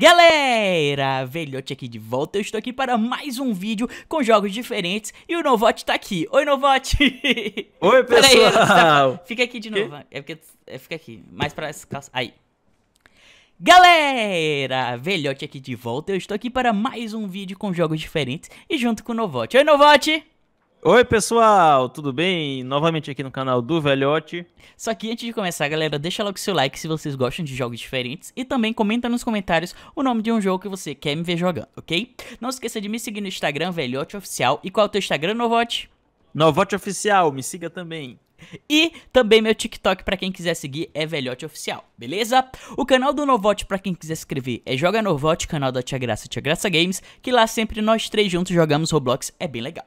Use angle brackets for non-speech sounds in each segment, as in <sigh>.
Galera, Velhote aqui de volta, eu estou aqui para mais um vídeo com jogos diferentes e o Novote tá aqui. Oi, Novote! <laughs> Oi, tá- pessoal! fica aqui de novo, é porque é, fica aqui, mais pra calça, aí. Galera, Velhote aqui de volta, eu estou aqui para mais um vídeo com jogos diferentes e junto com o Novote. Oi, Novote! Oi, pessoal, tudo bem? Novamente aqui no canal do Velhote. Só que antes de começar, galera, deixa logo seu like se vocês gostam de jogos diferentes e também comenta nos comentários o nome de um jogo que você quer me ver jogando, ok? Não esqueça de me seguir no Instagram, Velhote Oficial. E qual é o teu Instagram, Novote? Novote Oficial, me siga também. E também meu TikTok para quem quiser seguir é Velhote Oficial, beleza? O canal do Novote para quem quiser escrever é Joga Novote, canal da Tia Graça Tia Graça Games, que lá sempre nós três juntos jogamos Roblox, é bem legal.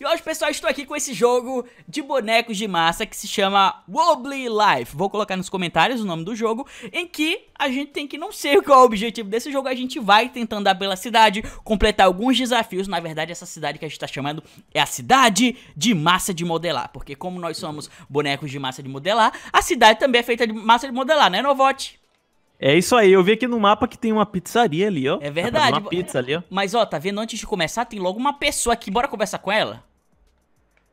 E hoje, pessoal, estou aqui com esse jogo de bonecos de massa que se chama Wobbly Life. Vou colocar nos comentários o nome do jogo, em que a gente tem que não sei qual é o objetivo desse jogo, a gente vai tentando andar pela cidade, completar alguns desafios. Na verdade, essa cidade que a gente está chamando é a cidade de massa de modelar, porque como nós somos bonecos de massa de modelar, a cidade também é feita de massa de modelar, né, Novote? É isso aí, eu vi aqui no mapa que tem uma pizzaria ali, ó. É verdade. Tá uma pizza ali, ó. Mas, ó, tá vendo? Antes de começar, tem logo uma pessoa aqui. Bora conversar com ela?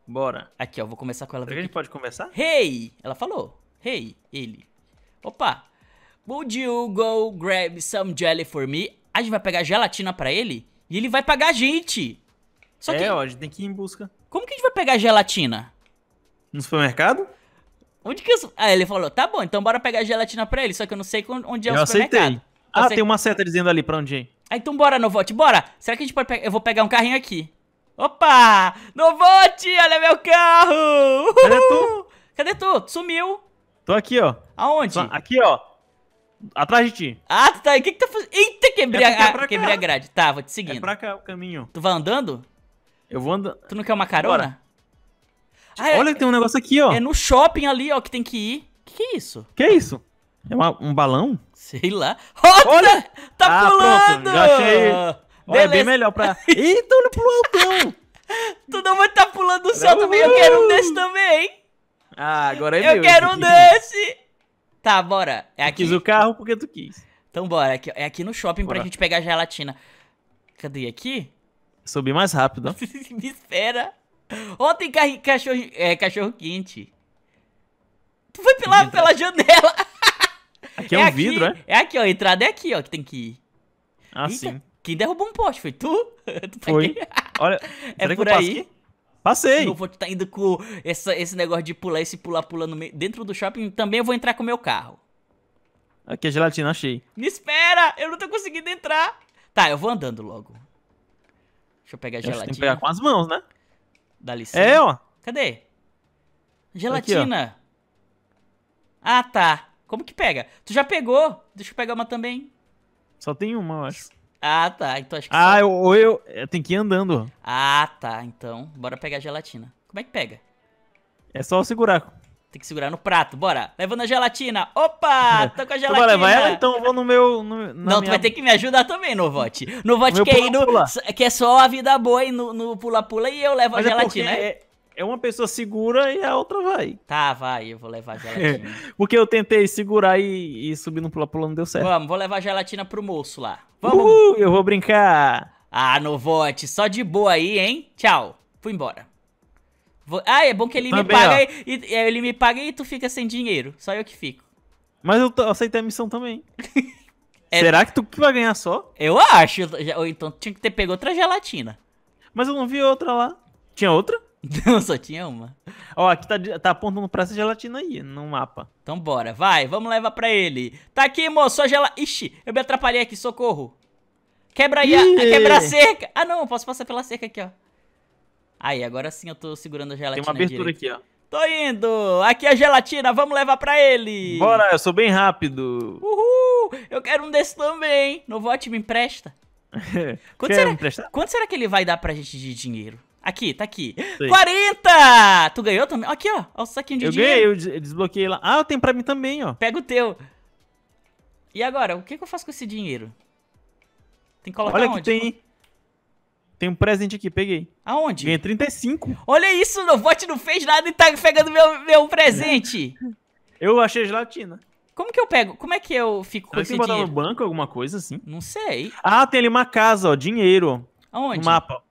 Bora. Aqui, ó, vou começar com ela. Será que a gente pode conversar? Hey! Ela falou. Hey, ele. Opa! Would you go grab some jelly for me? A gente vai pegar gelatina pra ele e ele vai pagar a gente. Só é, ó, a gente tem que ir em busca. Como que a gente vai pegar gelatina? No supermercado? Onde que eu... Ah ele falou, tá bom, então bora pegar a gelatina pra ele, só que eu não sei onde é o eu supermercado. Ah, aceitei. Ah, tem uma seta dizendo ali pra onde é. Ah, então bora, Novote, bora. Será que a gente pode pegar... Eu vou pegar um carrinho aqui. Opa! Novote, olha meu carro! Uhul! Cadê tu? Cadê tu? Sumiu. Tô aqui, ó. Aonde? aqui, ó. Atrás de ti. Ah, tá. O que que tá fazendo? Eita, quebrei, é a... É ah, quebrei a grade. Tá, vou te é seguindo. É pra cá o caminho. Tu vai andando? Eu vou andando. Tu não quer uma carona? Bora. Ah, é, Olha, tem um negócio aqui, ó. É no shopping ali, ó, que tem que ir. Que que é isso? Que é isso? É uma, um balão? Sei lá. Roda! Olha! Tá ah, pulando! Pronto, já achei. Olha, é bem melhor pra... Eita, <laughs> olha pro altão! tu não vai estar tá pulando o céu também. Eu quero um desse também, Ah, agora é Eu meu, quero um desse! Tá, bora. É aqui. Tu quis o carro porque tu quis. Então bora. É aqui, é aqui no shopping bora. pra gente pegar a gelatina. Cadê? Aqui? Subir mais rápido. <laughs> Me espera. Ontem cachorro, é, cachorro quente. Tu foi pela, pela janela. Aqui é, <laughs> é um aqui, vidro, é? É aqui, ó. A entrada é aqui, ó, que tem que ir. Ah, Eita, sim. Quem derrubou um poste? Foi tu? <laughs> tu tá foi. Aqui? Olha, <laughs> é por aí. Passei. Eu vou estar tá indo com essa, esse negócio de pular esse pular-pula dentro do shopping. Também eu vou entrar com o meu carro. Aqui é gelatina, achei. Me espera! Eu não tô conseguindo entrar. Tá, eu vou andando logo. Deixa eu pegar a gelatina. Tem que pegar com as mãos, né? Dá licença. É, ó. Cadê? Gelatina. Aqui, ah, tá. Como que pega? Tu já pegou? Deixa eu pegar uma também. Só tem uma, eu acho. Ah, tá. Então acho que Ah, só... ou eu, eu, é, eu tenho que ir andando. Ah, tá. Então, bora pegar a gelatina. Como é que pega? É só segurar. Tem que segurar no prato, bora. Levando a gelatina. Opa, <laughs> tô com a gelatina. Vai levar ela, então vou no meu... No, não, minha... tu vai ter que me ajudar também, Novote. <laughs> Novote quer ir no... é só a vida boa e no pula-pula e eu levo Mas a é gelatina. É? é, é uma pessoa segura e a outra vai. Tá, vai, eu vou levar a gelatina. Porque <laughs> eu tentei segurar e, e subir no pula-pula, não deu certo. Vamos, vou levar a gelatina pro moço lá. Vamos. Uhul, eu vou brincar. Ah, Novote, só de boa aí, hein? Tchau. Fui embora. Ah, é bom que ele Também, me paga e, é, ele me paga e tu fica sem dinheiro. Só eu que fico. Mas eu aceitei a missão também. <laughs> é... Será que tu que vai ganhar só? Eu acho. Ou então tinha que ter pego outra gelatina. Mas eu não vi outra lá. Tinha outra? <laughs> Não, só tinha uma. Ó, aqui tá, tá apontando pra essa gelatina aí, no mapa. Então bora, vai, vamos levar pra ele. Tá aqui, moço, a gelatina... Ixi, eu me atrapalhei aqui, socorro. Quebra aí, a... quebra a cerca. Ah não, posso passar pela cerca aqui, ó. Aí, agora sim eu tô segurando a gelatina Tem uma abertura direito. aqui, ó. Tô indo! Aqui é a gelatina, vamos levar pra ele! Bora, eu sou bem rápido! Uhul! Eu quero um desse também! Novote me empresta? <laughs> quanto, será, emprestar? quanto será que ele vai dar pra gente de dinheiro? Aqui, tá aqui. Sei. 40! Tu ganhou também? Aqui, ó. Ó o saquinho de eu dinheiro. Ganhei, eu desbloqueei lá. Ah, tem pra mim também, ó. Pega o teu. E agora, o que, que eu faço com esse dinheiro? Tem que colocar Olha onde? que tem... Tem um presente aqui, peguei. Aonde? Ganhei 35. Olha isso, o bot não fez nada e tá pegando meu, meu presente. <laughs> eu achei gelatina. Como que eu pego? Como é que eu fico com eu esse dinheiro? botar no banco alguma coisa assim? Não sei. Ah, tem ali uma casa, ó, dinheiro. Aonde? No mapa.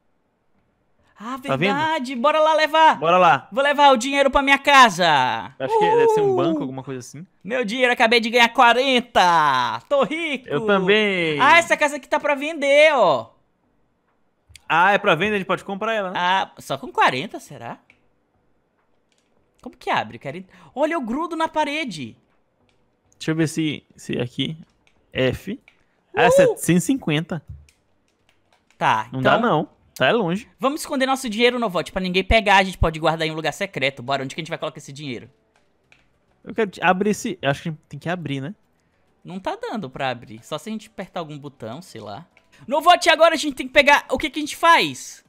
Ah, tá verdade. Tá Bora lá levar. Bora lá. Vou levar o dinheiro pra minha casa. acho Uhul. que deve ser um banco, alguma coisa assim. Meu dinheiro, acabei de ganhar 40. Tô rico. Eu também. Ah, essa casa aqui tá pra vender, ó. Ah, é pra venda, a gente pode comprar ela, né? Ah, só com 40, será? Como que abre? Quero... Olha, eu grudo na parede. Deixa eu ver se, se aqui. É F. Ah, uh! Ah, é 150. Tá, Não então... dá, não. Tá longe. Vamos esconder nosso dinheiro, Novote, pra ninguém pegar. A gente pode guardar em um lugar secreto. Bora, onde que a gente vai colocar esse dinheiro? Eu quero abrir esse... Eu acho que tem que abrir, né? Não tá dando pra abrir. Só se a gente apertar algum botão, sei lá. No vote agora a gente tem que pegar. O que, que a gente faz?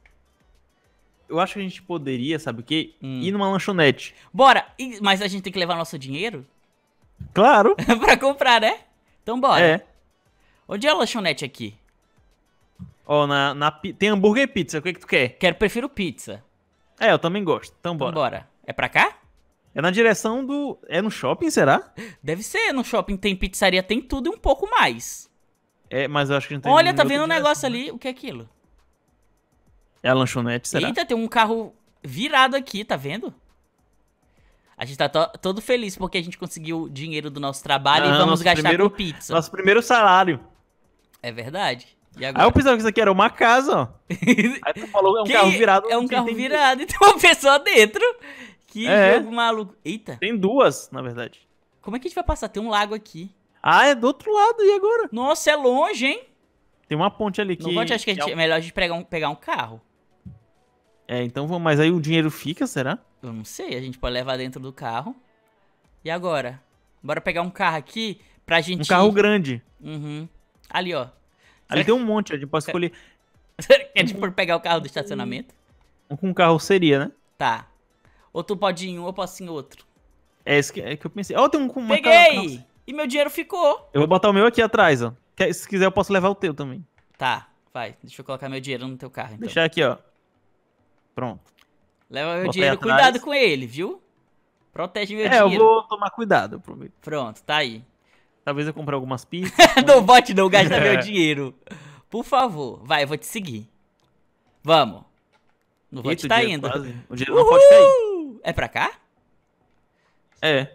Eu acho que a gente poderia, sabe o quê? Hum. Ir numa lanchonete. Bora! Mas a gente tem que levar nosso dinheiro? <laughs> Claro! <laughs> pra comprar, né? Então bora. É. Onde é a lanchonete aqui? Ó, oh, na, na, tem hambúrguer e pizza. O que, é que tu quer? Quero, prefiro pizza. É, eu também gosto. Então bora. Então bora. É pra cá? É na direção do. É no shopping, será? Deve ser. No shopping tem pizzaria, tem tudo e um pouco mais. É, mas eu acho que gente tem Olha, tá vendo um negócio né? ali? O que é aquilo? É a lanchonete, será? Eita, tem um carro virado aqui, tá vendo? A gente tá to todo feliz porque a gente conseguiu o dinheiro do nosso trabalho ah, e vamos gastar primeiro, com pizza. Nosso primeiro salário. É verdade. E agora? Aí eu pensava que isso aqui era uma casa, ó. <laughs> Aí tu falou, é um carro virado. É um carro tem... virado <laughs> e então tem uma pessoa dentro. Que é. jogo maluco. Eita. Tem duas, na verdade. Como é que a gente vai passar? Tem um lago aqui. Ah, é do outro lado, e agora? Nossa, é longe, hein? Tem uma ponte ali que. ponte, acho que a gente, é, é melhor a gente pegar um, pegar um carro. É, então vamos. Mas aí o dinheiro fica, será? Eu não sei, a gente pode levar dentro do carro. E agora? Bora pegar um carro aqui pra gente. Um carro grande. Uhum. Ali, ó. Ali será tem que... um monte, a gente pode escolher. <laughs> a gente pode pegar o carro do estacionamento? Um com um carro seria, né? Tá. Ou tu pode ir em um, ou posso ir em outro. É isso que, é que eu pensei. Ó, oh, tem um com uma Peguei! e meu dinheiro ficou. Eu vou botar o meu aqui atrás, ó. Se quiser, eu posso levar o teu também. Tá, vai. Deixa eu colocar meu dinheiro no teu carro, então. Deixar aqui, ó. Pronto. Leva meu Botei dinheiro, atrás. cuidado com ele, viu? Protege meu é, dinheiro. É, eu vou tomar cuidado, eu prometo. Pronto, tá aí. Talvez eu compre algumas pizzas. <laughs> não bote não, gasta meu <laughs> é. dinheiro. Por favor. Vai, eu vou te seguir. Vamos. Não vou te tá indo. Quase. O dinheiro Uhul! não pode cair. É pra cá? É.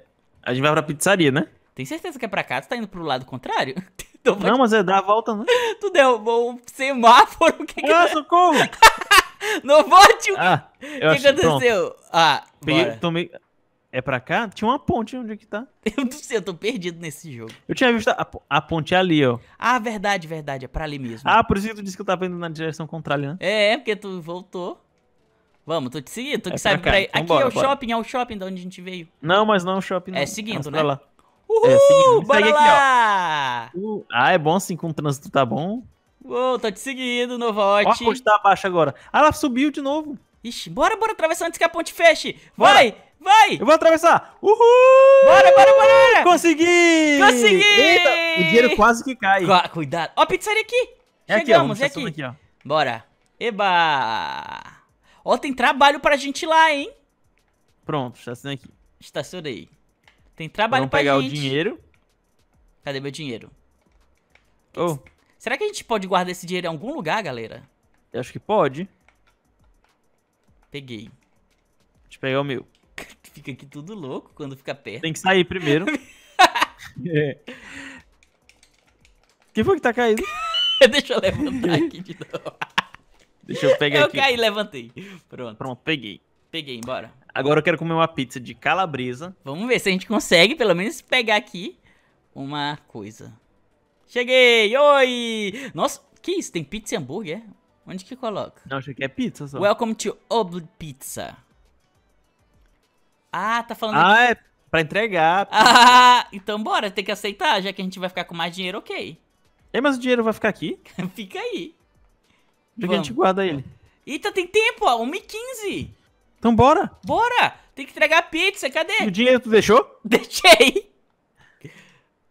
A gente vai pra pizzaria, né? Tem certeza que é pra cá? Tu tá indo pro lado contrário? <laughs> Então não, mas é dar a volta, né? <laughs> Tu deu um semáforo, o que que... Ah, socorro! <laughs> não o Ah, o que, que aconteceu? Pronto. Ah, bora. Tomei... É pra cá? Tinha uma ponte onde é que tá. Eu não sei, eu tô perdido nesse jogo. Eu tinha visto a, a ponte ali, ó. Ah, verdade, verdade. É pra ali mesmo. Ah, por isso que tu disse que eu tava indo na direção contrária, né? É, é porque tu voltou. Vamos, tô te seguindo, tu é que sabe pra, pra então Aqui é o bora. shopping, é o shopping de onde a gente veio. Não, mas não é o shopping. É não. É seguindo, Vamos né? Pra lá. Uhul, é, seguindo, bora lá! Aqui, uh, ah, é bom assim, com o trânsito tá bom. Uou, tô te seguindo, Novote. Ó a ponte tá abaixo agora. Ah, ela subiu de novo. Ixi, bora, bora atravessar antes que a ponte feche. Vai, bora. vai. Eu vou atravessar. Uhul! Bora, bora, bora. Consegui! Consegui! Eita, o dinheiro quase que cai. Cu cuidado. Ó a pizzaria aqui. É Chegamos, aqui, ó, é aqui. aqui bora. Eba! Ó, tem trabalho pra gente ir lá, hein? Pronto, estacionei aqui. Estacionei. aí. Tem trabalho Vamos pegar o dinheiro. Cadê meu dinheiro? Oh. Será que a gente pode guardar esse dinheiro em algum lugar, galera? Eu acho que pode. Peguei. Deixa eu pegar o meu. <laughs> fica aqui tudo louco quando fica perto. Tem que sair primeiro. <laughs> é. Quem foi que tá caindo? <laughs> Deixa eu levantar aqui de novo. Deixa eu pegar eu aqui. Eu caí e levantei. Pronto. Pronto, peguei. Peguei, bora. Agora eu quero comer uma pizza de calabresa. Vamos ver se a gente consegue, pelo menos, pegar aqui uma coisa. Cheguei! Oi! Nossa, que isso? Tem pizza e hambúrguer? Onde que coloca? Não, acho que é pizza só. Welcome to Oblid Pizza. Ah, tá falando... Ah, aqui... é pra entregar. <laughs> Ah, então bora, tem que aceitar, já que a gente vai ficar com mais dinheiro, ok. É, mas o dinheiro vai ficar aqui? <laughs> Fica aí. Onde que a gente guarda ele? Eita, tem tempo, ó, 1h15. Então bora. Bora! Tem que entregar pizza, cadê? E o dinheiro tu deixou? <laughs> Deixei.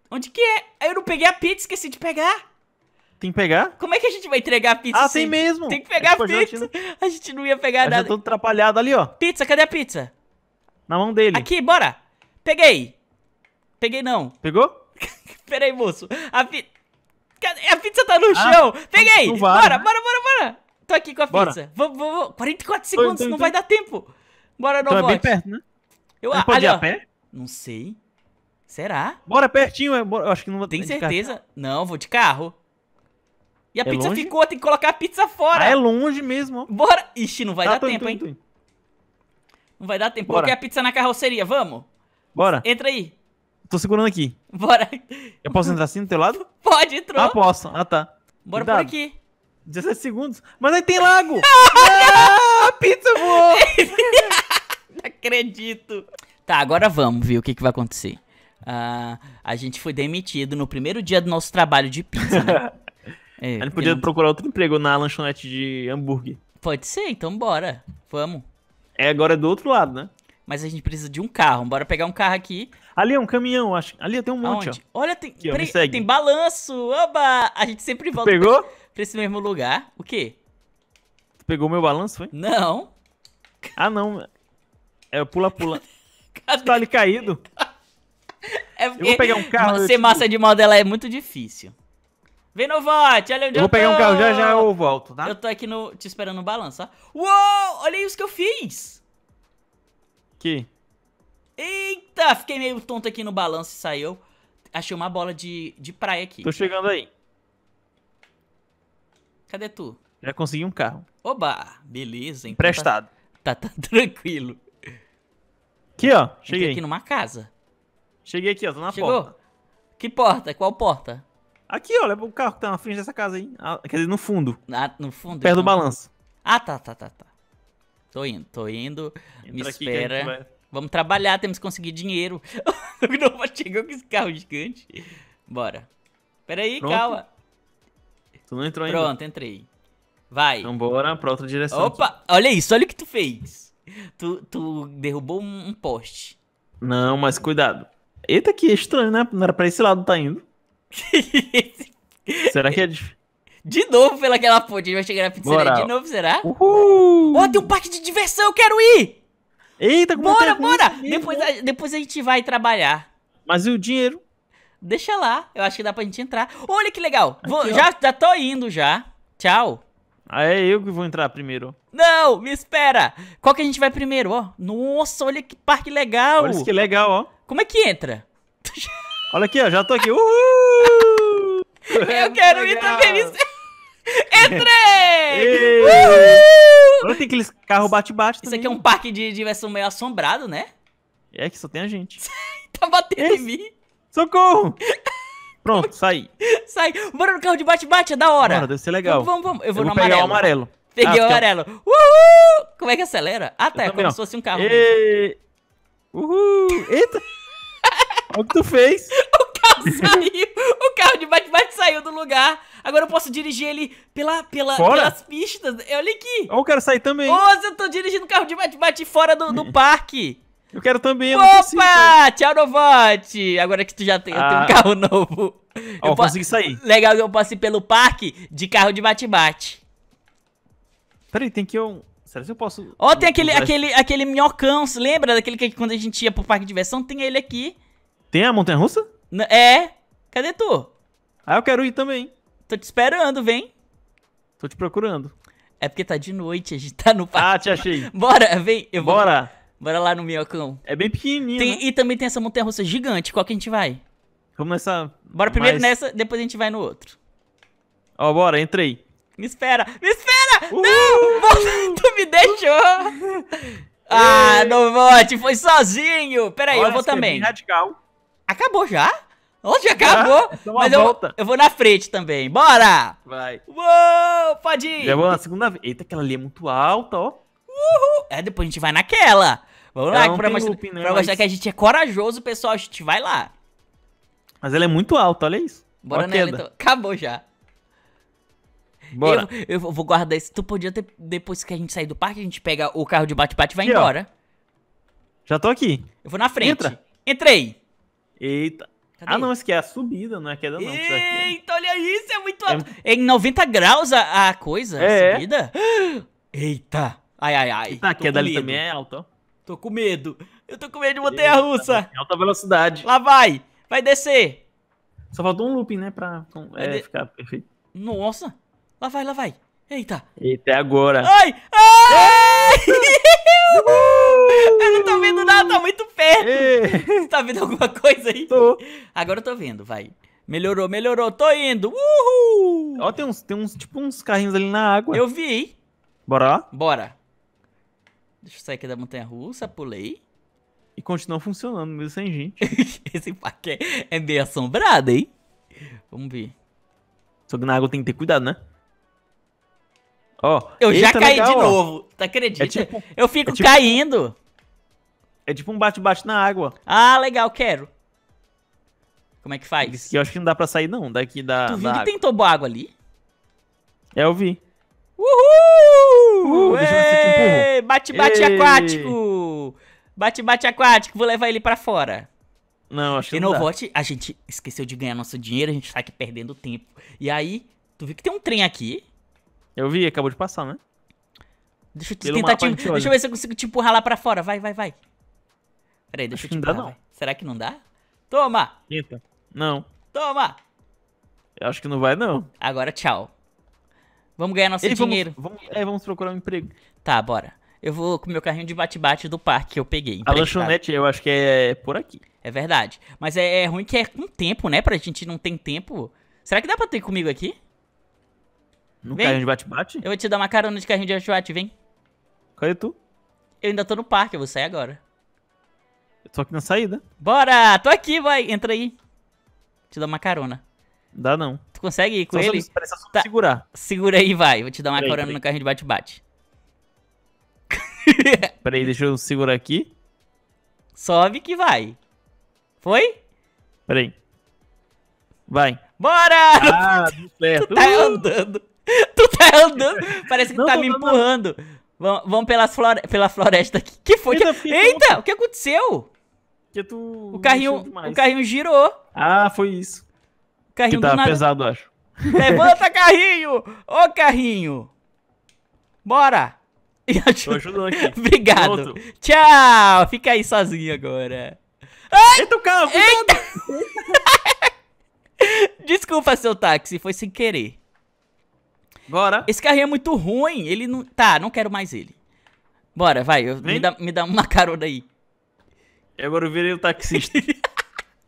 Onde que é? Eu não peguei a pizza, esqueci de pegar. Tem que pegar? Como é que a gente vai entregar a pizza? Ah, assim? tem mesmo. Tem que pegar é a tipo pizza. Né? A gente não ia pegar tá nada. Já tô atrapalhado ali, ó. Pizza, cadê a pizza? Na mão dele. Aqui, bora. Peguei. Peguei não. <laughs> <laughs> Pegou? Pera aí, moço. A, pi... a pizza tá no ah, chão. Peguei. Vale. Bora, bora, bora, bora. Tô aqui com a Bora. pizza. Vou, vou. 44 segundos, não vai dar tempo. Bora, não então é bem perto, né? Eu, Mas pode ali, ir a pé? Não sei. Será? Bora pertinho, é, eu acho que não vou Tem certeza? Não, vou de carro. E a é pizza longe? ficou, tem que colocar a pizza fora. Ah, é longe mesmo. Bora. Ixi, não vai tá, dar tô, tempo, tô, hein? Tô, não vai dar tempo. Bora. a pizza na carroceria, vamos. Bora. Entra aí. Tô segurando aqui. Bora. Eu posso entrar assim do teu lado? <laughs> Pode, entrou. Ah, posso. Ah, tá. Bora Cuidado. por aqui. 17 segundos. Mas aí tem lago! <laughs> ah, pizza voou! Não <laughs> acredito. Tá, agora vamos ver o que, que vai acontecer. Uh, a gente foi demitido no primeiro dia do nosso trabalho de pizza, né? é, <laughs> a gente é, podia não... procurar outro emprego na lanchonete de hambúrguer. Pode ser, então bora. Vamos. É, agora é do outro lado, né? Mas a gente precisa de um carro. Bora pegar um carro aqui. Ali é um caminhão, acho. Ali tem um monte, Aonde? ó. Olha, tem, Aqui, ó, tem balanço. Oba! A gente sempre volta. Pegou? Pra pra esse mesmo lugar. O quê? Tu pegou meu balanço, foi? Não. Ah, não. É pula-pula. <laughs> tá ali caído. <laughs> É eu vou pegar um carro. Ser tipo... massa de modelar é muito difícil. Vem no vote, olha onde eu, eu vou tô. pegar um carro já já eu volto, tá? Eu tô aqui no, te esperando no balanço, ó. Uou, olha isso que eu fiz. Que? Eita, fiquei meio tonto aqui no balanço e saiu. Achei uma bola de, de praia aqui. Tô chegando aí. Cadê tu? Já consegui um carro. Oba! Beleza, então. Tá- Prestado. Tá, tá, tá <laughs> tranquilo. Aqui, ó. Cheguei. Entrei aqui numa casa. Cheguei aqui, ó. Tô na Chegou? porta. Que porta? Qual porta? Aqui, olha, o carro que tá na frente dessa casa aí. Ah, quer dizer, no fundo. Ah, no fundo? Perto então... do balanço. Ah, tá, tá, tá, tá. Tô indo, tô indo. Entra Me espera. Vamos trabalhar, temos que conseguir dinheiro. Não <laughs> chegou com esse carro gigante. Bora. Peraí, Pronto. calma. Tu não entrou Pronto, ainda. Pronto, entrei. Vai. Então bora pra outra direção. Opa, aqui. olha isso, olha o que tu fez. Tu, tu derrubou um, poste. Não, mas cuidado. Eita, que estranho, né? Não era pra esse lado tá indo. <laughs> será que é de... de novo pelaquela ponte, a gente vai chegar na pizzaria bora. de novo, será? Uhul! Ó, oh, tem um parque de diversão, eu quero ir! Eita, como Bora, bora! Depois depois a gente vai trabalhar. Mas e o dinheiro? deixa lá. Eu acho que dá pra gente entrar. Olha que legal. Vou, já, já tô indo já. Tchau. Ah, é eu que vou entrar primeiro. Não, me espera. Qual que a gente vai primeiro, ó? Nossa, olha que parque legal. Olha que legal, ó. Como é que entra? <laughs> Olha aqui, ó, já tô aqui. <laughs> Uhul! É eu quero ir também. Me... <laughs> Entrei! Uhul! Olha, tem aqueles carros bate-bate Isso aqui é um parque de diversão meio assombrado, né? É que só tem a gente. tá batendo Esse... em mim. Socorro! <laughs> Pronto, saí. Sai. Bora no carro de bate-bate, é da hora. Mano, deve ser legal. Vamos, vamos, vamos. Eu vou, eu vou no amarelo. Pegar o amarelo. Peguei ah, o amarelo. Uhul! Como é que acelera? Ah, tá. Eu é como se fosse um carro. E... Uhul! Eita! <laughs> o que tu fez. o carro saiu. O carro de bate-bate saiu do lugar. Agora eu posso dirigir ele pela, pela, pelas pistas. Olha aqui. Olha o cara sair também. Ô, eu tô dirigindo o carro de bate-bate fora do, do <laughs> parque. Eu quero também. Opa! Consigo, tchau, Novote! Agora que tu já tem, ah. tem um carro novo. eu eu consegui sair. Legal que eu posso ir pelo parque de carro de bate-bate. Peraí, tem que eu... Será que eu posso... Ó, oh, tem aquele, aquele, aquele minhocão, se lembra? Daquele que quando a gente ia pro parque de diversão, tem ele aqui. Tem a montanha-russa? É. Cadê tu? Ah, eu quero ir também. Tô te esperando, vem. Tô te procurando. É porque tá de noite, a gente tá no ah, parque. Ah, te achei. Bora, vem. Eu vou... Bora. Bora lá no minhocão. É bem pequenininho. Tem, né? E também tem essa montanha russa gigante. Qual que a gente vai? Vamos nessa. Bora primeiro mais... nessa, depois a gente vai no outro. Ó, oh, bora, entrei. Me espera, me espera! Uhul! Não! <laughs> tu me deixou! <laughs> ah, não volte, foi sozinho! Pera aí, Olha, eu vou é também. É radical. Acabou já? Onde acabou? Ah, <laughs> Mas eu, eu, vou na frente também. Bora! Vai. Uou, pode ir. Já vou na segunda vez. Eita, aquela ali é muito alta, ó. Uhul. É, depois a gente vai naquela. Vamos ela lá, é pra, mostrar, né, pra mas... mostrar que a gente é corajoso, pessoal. A gente vai lá. Mas ela é muito alta, olha isso. Bora nela, então. Acabou já. Bora. Eu, eu, vou guardar esse. Tu podia ter. Depois que a gente sair do parque, a gente pega o carro de bate-bate e vai aqui, embora. Ó. Já tô aqui. Eu vou na frente. Entra. Entrei. Eita. Cadê? Ah, não, isso aqui é a subida, não é a queda, não. É- Eita, olha isso, é muito é alto. É... Em 90 graus a, a coisa, é, a subida. <gasps> Eita. Ai, ai, ai. Eita, tá, a queda ali também é alta, ó. Tô com medo. Eu tô com medo de a russa. Em alta velocidade. Lá vai. Vai descer. Só faltou um looping, né? Pra é, de... ficar perfeito. Nossa. Lá vai, lá vai. Eita. Eita, é agora. Ai! Ai! <laughs> eu não tô vendo nada, tá muito perto. Você tá vendo alguma coisa aí? Tô. Agora eu tô vendo, vai. Melhorou, melhorou. Tô indo. Uhul! Ó, tem uns, tem uns, tipo, uns carrinhos ali na água. Eu vi. Bora lá? Bora. Deixa eu sair aqui da montanha russa, pulei. E continua funcionando, mesmo sem gente. <laughs> Esse parque é, é, meio assombrado, hein? Vamos ver. Só que na água tem que ter cuidado, né? Ó. Oh, eu já tá caí legal, de ó. novo. Tá acredita? É tipo, eu fico é tipo, caindo. É tipo um bate-bate na água. Ah, legal, quero. Como é que faz? Eu acho que não dá pra sair, não, daqui da. Tu viu da que água. tem tobo água ali? É, eu vi. Uhul! Uh, Ei, bate, bate aquático! Bate, bate aquático, vou levar ele pra fora. Não, acho que não. Vote, a gente esqueceu de ganhar nosso dinheiro, a gente tá aqui perdendo tempo. E aí, tu viu que tem um trem aqui? Eu vi, acabou de passar, né? Deixa eu tentar te, Deixa olha. eu ver se eu consigo te empurrar lá pra fora. Vai, vai, vai. Peraí, deixa acho eu te empurrar. Não dá, não. Será que não dá? Toma! Eita. Não. Toma! Eu acho que não vai, não. Agora tchau. Vamos ganhar nosso Ei, dinheiro. Vamos, vamos, é, vamos procurar um emprego. Tá, bora. Eu vou com o meu carrinho de bate-bate do parque que eu peguei. A lanchonete, eu acho que é por aqui. É verdade. Mas é, é, ruim que é com tempo, né? Pra gente não tem tempo. Será que dá pra ter comigo aqui? No vem. carrinho de bate-bate? Eu vou te dar uma carona de carrinho de bate-bate, vem. Cadê tu? Eu ainda tô no parque, eu vou sair agora. Eu tô aqui na saída. Bora! Tô aqui, vai! Entra aí. Te dá uma carona. Dá não consegue ir com só ele? Só, tá. segurar. Segura aí, vai. Vou te dar uma peraí, corona peraí. no carrinho de bate-bate. <laughs> peraí, deixa eu segurar aqui. Sobe que vai. Foi? Peraí. Vai. Bora! Ah, tu, <laughs> certo. tu tá uh! andando. Tu tá andando. Parece que não, tá não, me não, empurrando. Vamos, vamos pelas flore pela floresta aqui. Que foi? Eita, que... Eita o que aconteceu? Que tu... O carrinho, o carrinho girou. Ah, foi isso. Carrinho que tá nada... pesado, acho. Levanta, carrinho! Ô, carrinho! Bora! <laughs> Tô ajudando aqui. Obrigado. Pronto. Tchau! Fica aí sozinho agora. Ai! Eita, o carro! Eita! <laughs> Desculpa, seu táxi. Foi sem querer. Bora. Esse carrinho é muito ruim. Ele não... Tá, não quero mais ele. Bora, vai. me, dá, me dá uma carona aí. E agora eu virei o taxista. <laughs>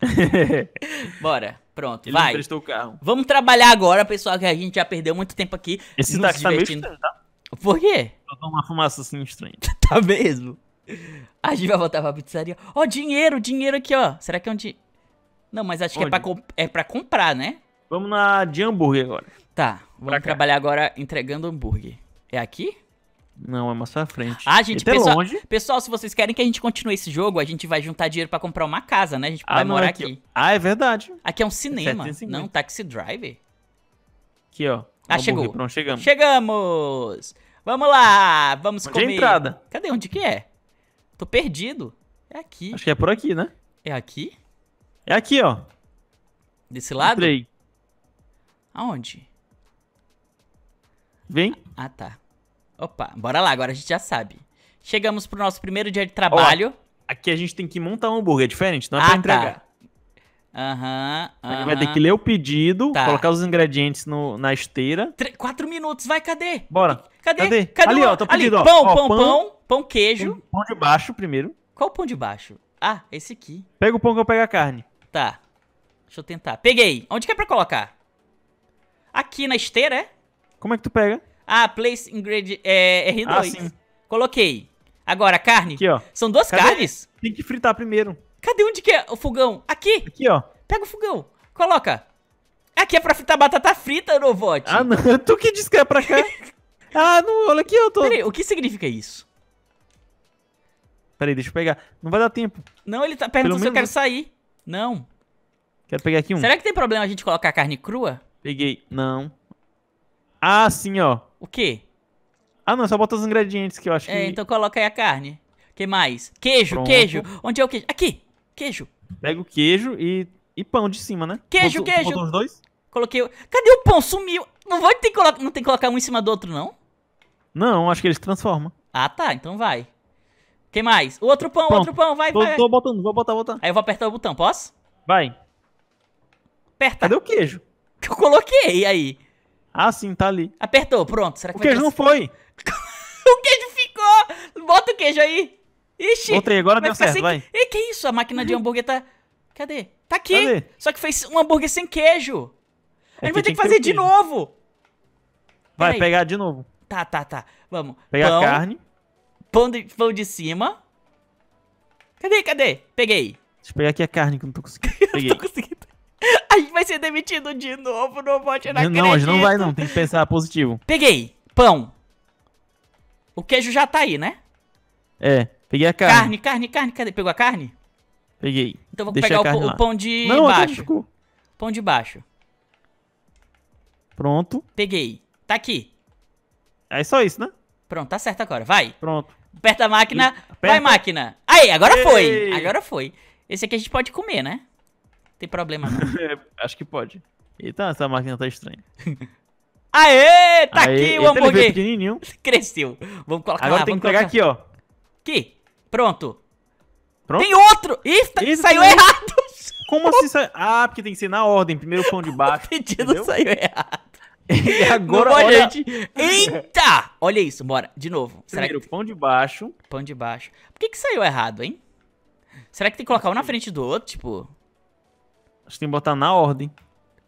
<laughs> Bora. Pronto, Ele vai. emprestou o carro. Vamos trabalhar agora, pessoal, que a gente já perdeu muito tempo aqui. Esse táxi tá meio estranho, tá? Por quê? Tô tá uma fumaça assim estranha. <laughs> tá mesmo? A gente vai voltar pra pizzaria. Ó, oh, dinheiro, dinheiro aqui, ó. Será que é um Não, mas acho Onde? que é pra, é pra comprar, né? Vamos na de hambúrguer agora. Tá, vamos trabalhar agora entregando hambúrguer. É aqui? Não, é mais pra frente. Ah, gente, pessoal, longe. pessoal, se vocês querem que a gente continue esse jogo, a gente vai juntar dinheiro para comprar uma casa, né? A gente ah, vai não, morar aqui. Ah, é verdade. Aqui é um cinema. É não, Taxi Driver. Aqui, ó. Ah, chegou. Pronto, chegamos. Chegamos! Vamos lá, vamos onde comer. Onde é a entrada? Cadê? Onde que é? Tô perdido. É aqui. Acho que é por aqui, né? É aqui? É aqui, ó. Desse lado? Entrei. Aonde? Vem. Ah, tá. Opa, bora lá, agora a gente já sabe. Chegamos pro nosso primeiro dia de trabalho. aqui a gente tem que montar um hambúrguer, é diferente, não é ah, pra tá. entregar. Aham, uhum, uhum. Vai ter que ler o pedido, tá. colocar os ingredientes no, na esteira. Tre quatro minutos, vai, cadê? Bora. Cadê? Cadê? cadê? Ali, ó, tô pedindo, pão, ó. Pão, pão, pão, pão, queijo. Pão de baixo primeiro. Qual pão de baixo? Ah, esse aqui. Pega o pão que eu pego a carne. Tá. Deixa eu tentar. Peguei. Onde que é pra colocar? Aqui na esteira, é? Como é que tu pega? Ah, place ingredient é, R2. É ah, sim. Coloquei. Agora, carne. Aqui, ó. São duas Cadê? carnes. Tem que fritar primeiro. Cadê onde que é o fogão? Aqui. Aqui, ó. Pega o fogão. Coloca. Aqui é pra fritar batata frita, Novote. Ah, não. <laughs> Tu que disse que é pra cá? <laughs> ah, não. Olha aqui, eu tô... Peraí, o que significa isso? Peraí, deixa eu pegar. Não vai dar tempo. Não, ele tá perguntando Pelo se eu quero sair. Não. Quero pegar aqui um. Será que tem problema a gente colocar carne crua? Peguei. Não. Ah, sim, ó. O quê? Ah, não, só bota os ingredientes que eu acho é, que... É, então coloca aí a carne. O que mais? Queijo, Pronto. queijo. Onde é o queijo? Aqui, queijo. Pega o queijo e, e pão de cima, né? Queijo, botou, queijo. Botou os dois? Coloquei... Cadê o pão? Sumiu. Não, vai ter colo... não tem que colocar um em cima do outro, não? Não, acho que eles transformam. Ah, tá. Então vai. O que mais? O outro pão, Pronto. outro pão. Vai, tô, vai. Tô botando, vou botar, botar. Aí eu vou apertar o botão, posso? Vai. Aperta. Cadê o queijo? Que <laughs> eu coloquei aí. Ah, sim, tá ali. Apertou, pronto. Será que o queijo não foi? <laughs> o queijo ficou. Bota o queijo aí. Ixi. Botei, agora deu certo, sem... vai. E que isso? A máquina de hambúrguer tá... Cadê? Tá aqui. Cadê? Só que fez um hambúrguer sem queijo. É a gente vai ter que, fazer de novo. Vai, Peraí. pegar de novo. Tá, tá, tá. Vamos. Pegar pão, carne. Pão de, pão de cima. Cadê, cadê? Peguei. Deixa eu pegar aqui a carne que eu não tô conseguindo. Peguei. <laughs> não tô conseguindo a gente vai ser demitido de novo, não pode não acredito. Não, hoje não vai não, tem que pensar positivo. Peguei pão. O queijo já tá aí, né? É, peguei a carne. Carne, carne, carne, cadê? Pegou a carne? Peguei. Então vou Deixa pegar o, o, pão de não, baixo. Não, Pão de baixo. Pronto. Peguei. Tá aqui. É só isso, né? Pronto, tá certo agora. Vai. Pronto. Aperta a máquina. Aperta. Vai, máquina. Aí, agora Ei. foi. Agora foi. Esse aqui a gente pode comer, né? Tem problema não. <laughs> É, acho que pode. então essa máquina tá estranha. <laughs> Aê, tá Aê, aqui o então hambúrguer. pequenininho. <laughs> Cresceu. Vamos colocar Agora lá, tem que pegar aqui, ó. Aqui. Pronto. Pronto? Tem outro. Eita, tá- saiu errado. Como assim saiu? Ah, porque tem que ser na ordem. Primeiro o pão de baixo. O pedido entendeu? saiu errado. E agora olha... gente. Eita! Olha isso, bora. De novo. Primeiro, que... pão de baixo. Pão de baixo. Por que que saiu errado, hein? Será que tem que colocar um na frente do outro, tipo... A gente tem que botar na ordem.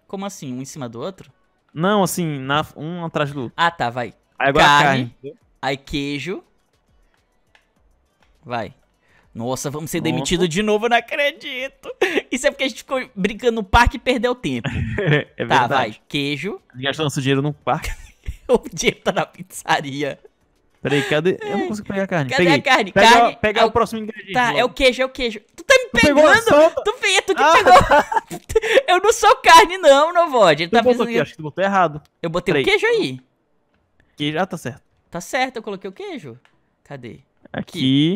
Como assim? Um em cima do outro? Não, assim, na, um atrás do outro. Ah, tá, vai. Aí agora carne, carne. Aí queijo. Vai. Nossa, vamos ser demitidos de novo, eu não acredito. Isso é porque a gente ficou brincando no parque e perdeu tempo. <laughs> é verdade. Tá, vai. Queijo. Gastou nosso dinheiro no parque. <laughs> o dinheiro tá na pizzaria. Peraí, cadê? Eu não é. consigo pegar a carne. Cadê Peguei. a carne? Pega, carne... pega é o... o próximo ingrediente. Tá, logo. é o queijo, é o queijo. Tu tá me tu pegando? tu fez, é tu que ah. pegou. <laughs> eu não sou carne, não, não Novod. Ele tu tá botou pensando. Aqui, acho que tu botou errado. Eu botei Peraí. o queijo aí. Queijo, ah, tá certo. Tá certo, eu coloquei o queijo. Cadê? Aqui.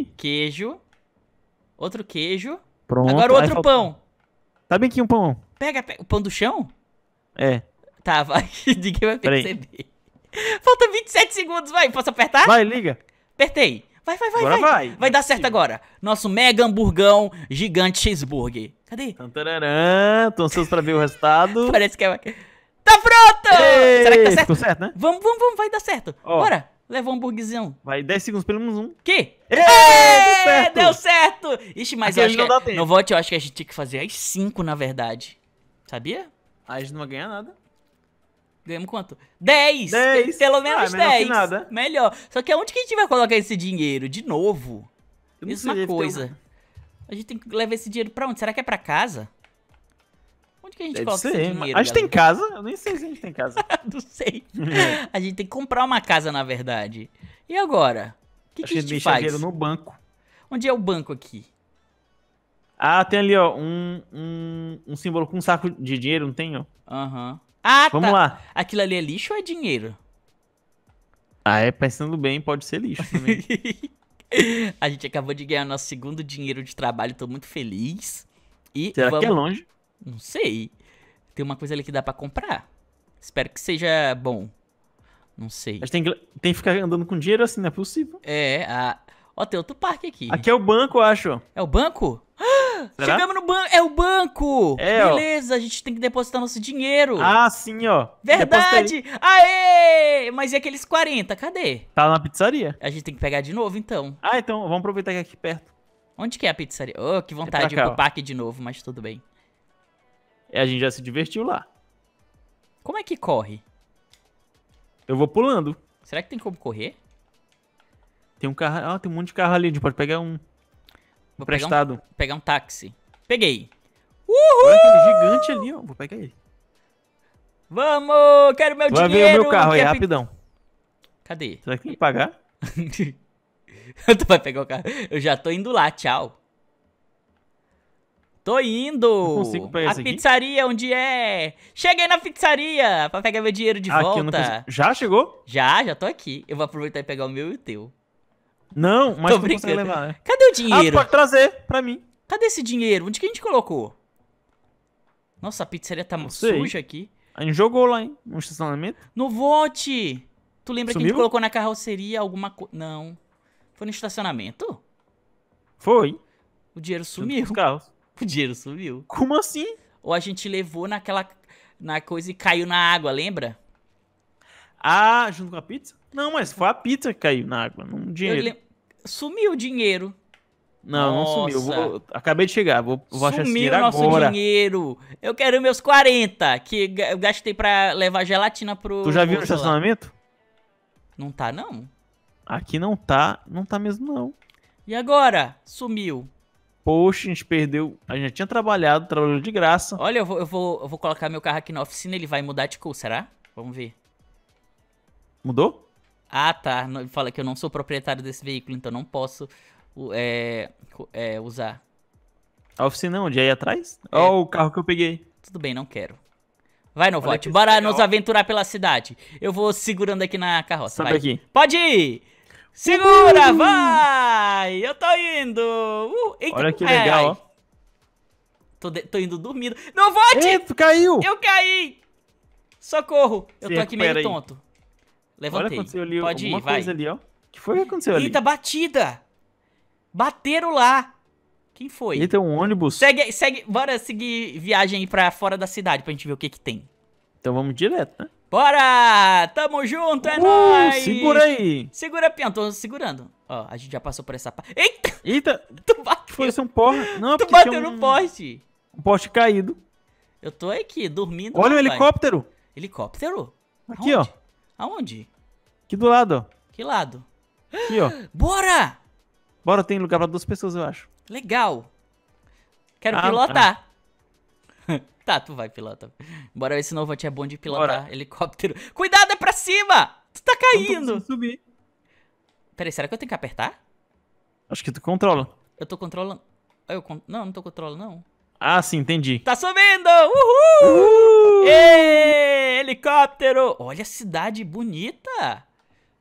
aqui. Queijo. Outro queijo. Pronto. Agora outro pão. Tá bem aqui um pão. Pega, pega. O pão do chão? É. Tá, vai. <laughs> Ninguém vai perceber. Peraí. <laughs> Falta 27 segundos, vai. Posso apertar? Vai, liga. Apertei. Vai, vai, vai, agora vai. Vai, vai dar certo agora. Nosso mega hamburgão gigante cheeseburger. Cadê? Tô ansioso pra ver o resultado. <laughs> Parece que é... Tá pronto! Ei, Será que tá certo? certo, né? Vamos, vamos, vamos. Vai dar certo. Ó. Bora. Leva um hamburguesão. Vai 10 segundos, pelo menos um. Que? Ei, deu, certo. deu certo! Ixi, mas Aqui eu acho não que... Dá tempo. No volte, eu acho que a gente tinha que fazer as 5, na verdade. Sabia? Aí a gente não vai ganhar nada. Ganhamos quanto? 10! 10! Pelo ah, é menos ah, 10. Melhor, melhor. Só que aonde que a gente vai colocar esse dinheiro? De novo? Mesma sei, coisa. A gente tem que levar esse dinheiro pra onde? Será que é pra casa? Onde que a gente Deve coloca ser, esse dinheiro? A gente galera? tem casa? Eu nem sei se a gente tem casa. <laughs> não sei. <laughs> a gente tem que comprar uma casa, na verdade. E agora? O que, que a gente deixa faz? dinheiro no banco. Onde é o banco aqui? Ah, tem ali, ó, um, um, um símbolo com um saco de dinheiro, não tem, ó? Aham. Uhum. Ah, Vamos tá. lá. Aquilo ali é lixo ou é dinheiro? Ah, é pensando bem, pode ser lixo também. <laughs> a gente acabou de ganhar nosso segundo dinheiro de trabalho, tô muito feliz. E Será vamos... que é longe? Não sei. Tem uma coisa ali que dá para comprar. Espero que seja bom. Não sei. tem que, tem que ficar andando com dinheiro assim, não é possível. É, a... ó, tem outro parque aqui. Aqui é o banco, eu acho. É o banco? Ah! Será? Chegamos no banco. É o banco! É, Beleza, ó. a gente tem que depositar nosso dinheiro. Ah, sim, ó. Verdade! Depositei. Aê! Mas e aqueles 40? Cadê? Tá na pizzaria. A gente tem que pegar de novo, então. Ah, então vamos aproveitar que é aqui perto. Onde que é a pizzaria? Oh, que é vontade é de ocupar aqui de novo, mas tudo bem. É, a gente já se divertiu lá. Como é que corre? Eu vou pulando. Será que tem como correr? Tem um carro. Ah, tem um monte de carro ali. A gente pode pegar um. Vou Prestado. Pegar um, pegar um táxi. Peguei. Uhul! Olha aquele gigante ali, ó. Vou pegar ele. Vamos! Quero meu Vai dinheiro! Vai ver o meu carro aí, é rapidão. Cadê? Será que tem que pagar? <laughs> tu vai pegar o carro. Eu já tô indo lá, tchau. Tô indo! Consigo a pizzaria, aqui? É onde é? Cheguei na pizzaria pra pegar meu dinheiro de ah, volta. Já chegou? Já, já tô aqui. Eu vou aproveitar e pegar o meu e o teu. Não, mas tu consegue levar, né? Cadê o dinheiro? Ah, pode trazer pra mim. Cadê esse dinheiro? Onde que a gente colocou? Nossa, a pizzaria tá suja aqui. A gente jogou lá, hein? No estacionamento. No vote! Tu lembra Sumiu? que a gente colocou na carroceria alguma coisa? Não. Foi no estacionamento? Foi. O dinheiro sumiu. Os carros. <laughs> O dinheiro sumiu. Como assim? Ou a gente levou naquela na coisa e caiu na água, lembra? Ah, junto com a pizza? Não, mas foi a pizza que caiu na água, não o dinheiro sumiu o dinheiro. Não, Nossa. não sumiu. Vou, acabei de chegar. Vou, vou Sumiu o nosso agora. dinheiro. Eu quero meus 40 que eu gastei pra levar gelatina pro. Tu já viu o estacionamento? Não tá, não. Aqui não tá. Não tá mesmo, não. E agora? Sumiu. Poxa, a gente perdeu. A gente já tinha trabalhado, trabalhou de graça. Olha, eu vou, eu vou, eu vou colocar meu carro aqui na oficina. Ele vai mudar de cor, será? Vamos ver. Mudou? Ah, tá. Ele fala que eu não sou proprietário desse veículo, então não posso é, é, usar. A oficina é onde? É aí atrás? É. Olha o carro que eu peguei. Tudo bem, não quero. Vai, Novote. Bora nos aventurar pela cidade. Eu vou segurando aqui na carroça. Sabe vai. aqui. Pode ir! Segura, uhum. vai! Eu tô indo! Uh, Olha que legal, ai, ai. ó. Tô, de, tô, indo dormindo. Não volte! Ei, tu caiu! Eu caí! Socorro! Eu Se tô aqui meio aí. tonto. Levantei. Olha, aconteceu ali Pode ir, vai. ali, ó. O que foi que aconteceu ali? Eita, batida! Bateram lá! Quem foi? Eita, um ônibus. Segue, segue, bora seguir viagem aí pra fora da cidade pra gente ver o que que tem. Então vamos direto, né? Bora! Tamo junto, é uh, nóis! Segura aí! Segura, Pian, tô segurando. Ó, a gente já passou por essa parte. Eita! Eita! <laughs> Tu bateu! Foi é um porra. Não, tu bateu no um... poste! Um poste caído. Eu tô aqui, dormindo. Olha o helicóptero! Helicóptero? Aqui, ó. Aonde? Aqui do lado. Que lado? Aqui, ó. <gasps> Bora! Bora, tem lugar pra duas pessoas, eu acho. Legal. Quero ah, pilotar. tá, <laughs> tá tu vai pilotar. Bora ver se o é bom de pilotar Bora. helicóptero. Cuidado, é pra cima! Tu tá então caindo! Não subir. Peraí, será que eu tenho que apertar? Acho que tu controla. Eu tô controlando. Eu con... Não, não tô controlando, não. Ah, sim, entendi. Tá subindo! Uhul! Uhul! helicóptero! Olha a cidade bonita! Tá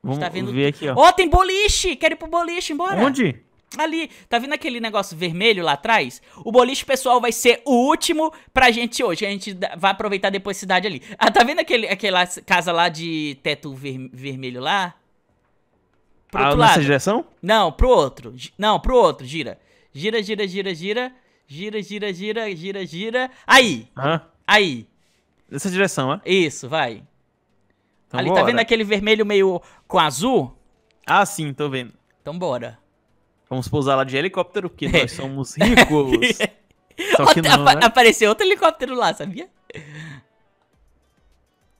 Vamos tá vendo... ver aqui, ó. Ó, oh, tem boliche! Quero ir pro boliche, embora! Onde? Ali, tá vendo aquele negócio vermelho lá atrás? O boliche, pessoal, vai ser o último pra gente hoje. A gente vai aproveitar depois a cidade ali. Ah, tá vendo aquele, aquela casa lá de teto ver, vermelho lá? Pro ah, nessa direção? Não, pro outro. Não, pro outro, gira. Gira, gira, gira, gira. Gira, gira, gira, gira, gira. Aí! Aí! Nessa direção, é? Isso, vai. Então Ali, tá bora. tá vendo aquele vermelho meio com azul? Ah, sim, tô vendo. Então bora. Vamos pousar lá de helicóptero, porque <laughs> nós somos ricos. <laughs> Só que não, né? Apareceu outro helicóptero lá, sabia?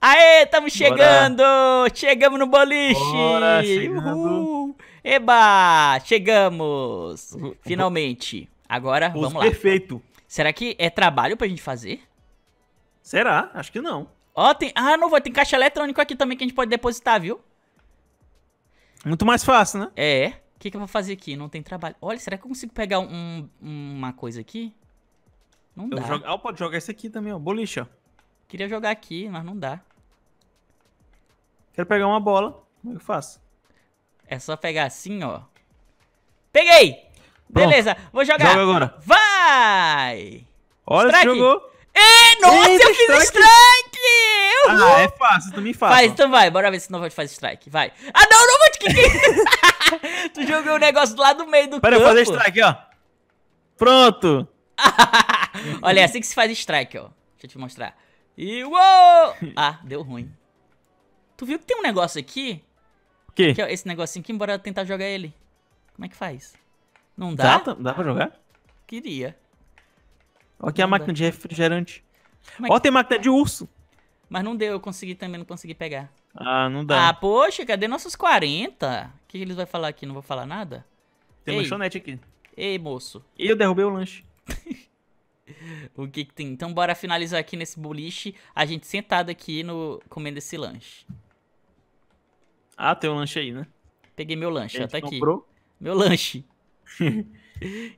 Aê, estamos chegando! Bora. Chegamos no boliche! Bora, chegando. Uhul. Eba! Chegamos! Finalmente! Agora, vamos lá. perfeito. Será que é trabalho pra gente fazer? Será? Acho que não. Ó, tem... Ah, não vou. Tem caixa eletrônico aqui também que a gente pode depositar, viu? Muito mais fácil, né? É. O que, que eu vou fazer aqui? Não tem trabalho. Olha, será que eu consigo pegar um, uma coisa aqui? Não eu dá. Jogo... Ah, pode jogar esse aqui também, ó. Boliche, ó. Queria jogar aqui, mas não dá. Quero pegar uma bola. Como é que eu faço? É só pegar assim, ó. Peguei! Pronto. Beleza, vou jogar. Joga agora. Vai! Olha, strike. você jogou. É, nossa, Eita, eu fiz strike! strike. Ah, é fácil, tu me faz. Faz, então vai, bora ver se não Novot faz strike, vai. Ah, não, não vou te <laughs> tu jogou o um negócio lá do meio do Pera campo. Pera, eu fazer strike, ó. Pronto. <laughs> Olha, é assim que se faz strike, ó. Deixa eu te mostrar. E uou! <laughs> Ah, deu ruim. Tu viu que tem um negócio aqui? O quê? Que esse negocinho aqui, embora tentar jogar ele. Como é que faz? Não dá? Dá, dá pra jogar? Queria. Olha aqui é não a máquina dá. de refrigerante. Mas... É ó, tem máquina de urso. Mas não deu, eu consegui também, não consegui pegar. Ah, não dá. Ah, poxa, cadê nossos 40? O que eles vão falar aqui? Não vou falar nada? Tem Ei. lanchonete aqui. Ei, moço. E eu derrubei o lanche. <laughs> o que, que tem? Então bora finalizar aqui nesse boliche, a gente sentado aqui no comendo esse lanche. Ah, tem um lanche aí, né? Peguei meu lanche, ó, tá aqui. Comprou? Meu lanche. <laughs>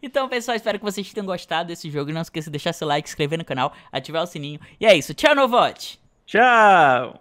então, pessoal, espero que vocês tenham gostado desse jogo. não esqueça de deixar seu like, se inscrever no canal, ativar o sininho. E é isso. Tchau, Novote! Tchau!